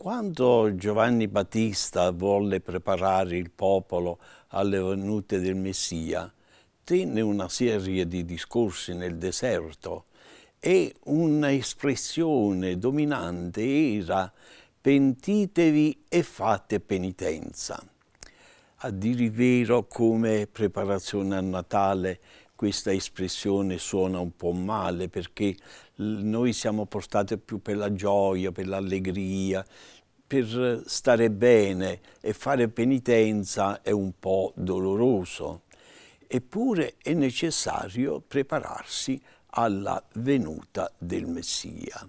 Quando Giovanni Battista volle preparare il popolo alle venute del Messia, tenne una serie di discorsi nel deserto e un'espressione dominante era pentitevi e fate penitenza. A dire il vero come preparazione a Natale questa espressione suona un po' male perché noi siamo portati più per la gioia, per l'allegria, per stare bene e fare penitenza è un po' doloroso. Eppure è necessario prepararsi alla venuta del Messia.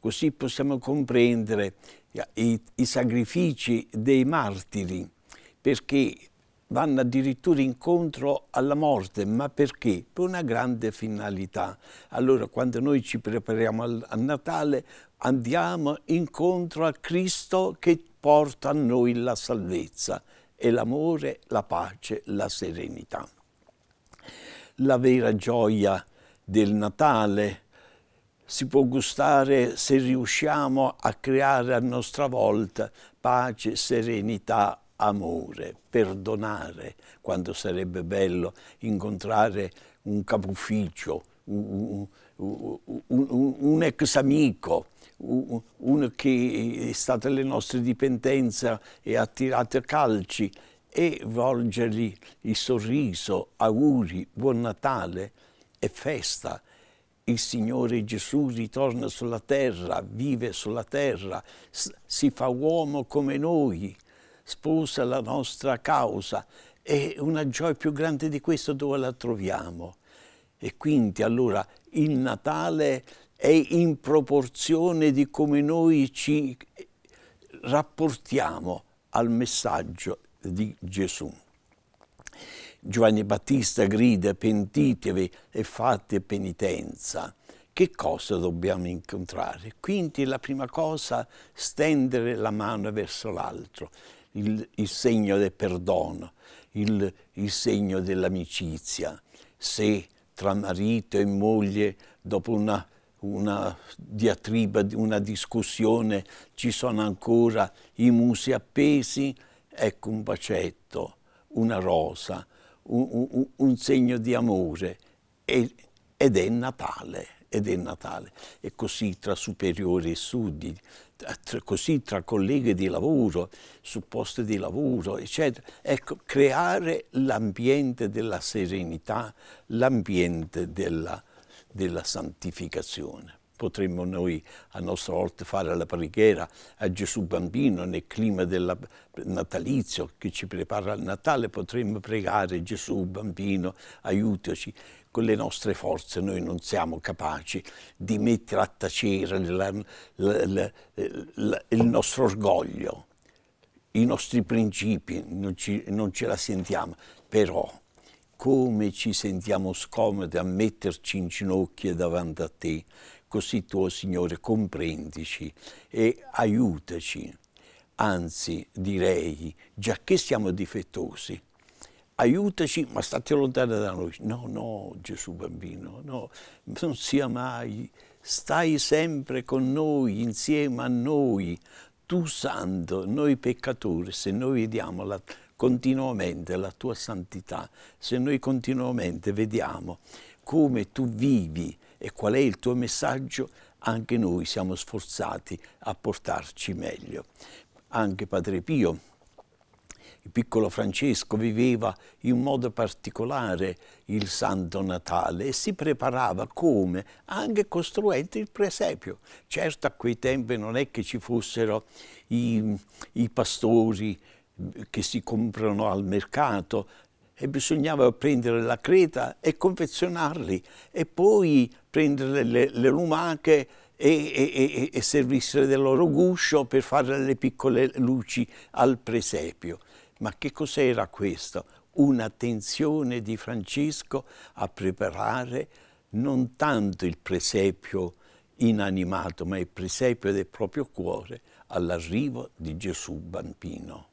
Così possiamo comprendere eh, i, i sacrifici dei martiri, perché vanno addirittura incontro alla morte, ma perché? Per una grande finalità. Allora quando noi ci prepariamo al, a Natale andiamo incontro a Cristo che porta a noi la salvezza e l'amore, la pace, la serenità. La vera gioia del Natale si può gustare se riusciamo a creare a nostra volta pace, serenità, amore, perdonare, quando sarebbe bello incontrare un capufficio, un, un, un, un ex amico, uno che è stato alle nostre dipendenze e ha tirato calci e volgergli il sorriso, auguri, buon Natale e festa. Il Signore Gesù ritorna sulla terra, vive sulla terra, si fa uomo come noi, sposa la nostra causa e una gioia più grande di questo dove la troviamo? E quindi allora il Natale è in proporzione di come noi ci rapportiamo al messaggio di Gesù. Giovanni Battista grida pentitevi e fate penitenza. Che cosa dobbiamo incontrare? Quindi la prima cosa, stendere la mano verso l'altro il, il segno del perdono, il, il segno dell'amicizia. Se tra marito e moglie, dopo una, una diatriba, una discussione, ci sono ancora i musi appesi, ecco un bacetto, una rosa, un, un, un segno di amore ed è Natale ed è Natale. E così tra superiori e studi, così tra colleghi di lavoro, su posti di lavoro, eccetera. Ecco, creare l'ambiente della serenità, l'ambiente della, della santificazione potremmo noi a nostra volta fare la preghiera a Gesù bambino nel clima della, natalizio che ci prepara al Natale, potremmo pregare Gesù bambino aiutaci. Con le nostre forze noi non siamo capaci di mettere a tacere la, la, la, il nostro orgoglio, i nostri principi, non, ci, non ce la sentiamo, però come ci sentiamo scomodi a metterci in ginocchio davanti a te, Così tu, oh Signore, comprendici e aiutaci. Anzi, direi, giacché siamo difettosi, aiutaci, ma state lontani da noi. No, no, Gesù bambino, no, non sia mai. Stai sempre con noi, insieme a noi. Tu santo, noi peccatori, se noi vediamo la, continuamente la tua santità, se noi continuamente vediamo come tu vivi, e qual è il tuo messaggio, anche noi siamo sforzati a portarci meglio. Anche Padre Pio, il piccolo Francesco, viveva in modo particolare il Santo Natale e si preparava come? Anche costruendo il presepio. Certo a quei tempi non è che ci fossero i, i pastori che si comprano al mercato, e bisognava prendere la creta e confezionarli e poi prendere le, le lumache e, e, e servirsele del loro guscio per fare le piccole luci al presepio. Ma che cos'era questo? Un'attenzione di Francesco a preparare non tanto il presepio inanimato, ma il presepio del proprio cuore all'arrivo di Gesù Bambino.